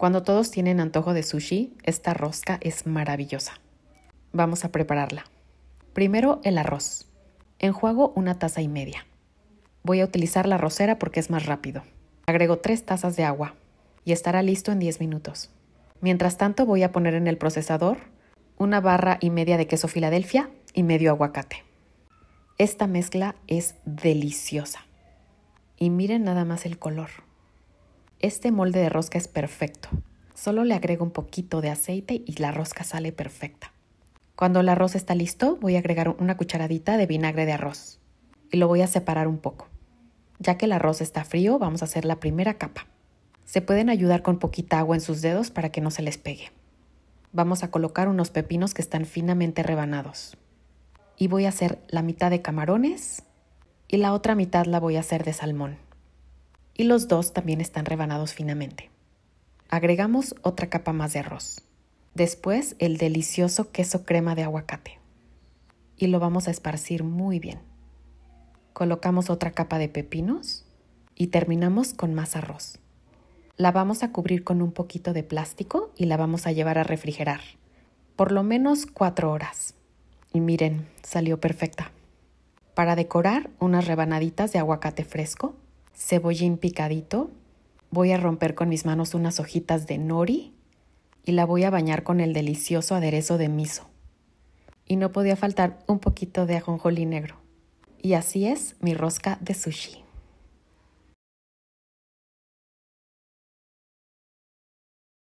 Cuando todos tienen antojo de sushi, esta rosca es maravillosa. Vamos a prepararla. Primero el arroz. Enjuago una taza y media. Voy a utilizar la rosera porque es más rápido. Agrego tres tazas de agua y estará listo en 10 minutos. Mientras tanto voy a poner en el procesador una barra y media de queso Filadelfia y medio aguacate. Esta mezcla es deliciosa. Y miren nada más el color. Este molde de rosca es perfecto. Solo le agrego un poquito de aceite y la rosca sale perfecta. Cuando el arroz está listo, voy a agregar una cucharadita de vinagre de arroz y lo voy a separar un poco. Ya que el arroz está frío, vamos a hacer la primera capa. Se pueden ayudar con poquita agua en sus dedos para que no se les pegue. Vamos a colocar unos pepinos que están finamente rebanados. Y voy a hacer la mitad de camarones y la otra mitad la voy a hacer de salmón y los dos también están rebanados finamente. Agregamos otra capa más de arroz. Después el delicioso queso crema de aguacate. Y lo vamos a esparcir muy bien. Colocamos otra capa de pepinos y terminamos con más arroz. La vamos a cubrir con un poquito de plástico y la vamos a llevar a refrigerar. Por lo menos cuatro horas. Y miren, salió perfecta. Para decorar, unas rebanaditas de aguacate fresco cebollín picadito. Voy a romper con mis manos unas hojitas de nori y la voy a bañar con el delicioso aderezo de miso. Y no podía faltar un poquito de ajonjolí negro. Y así es mi rosca de sushi.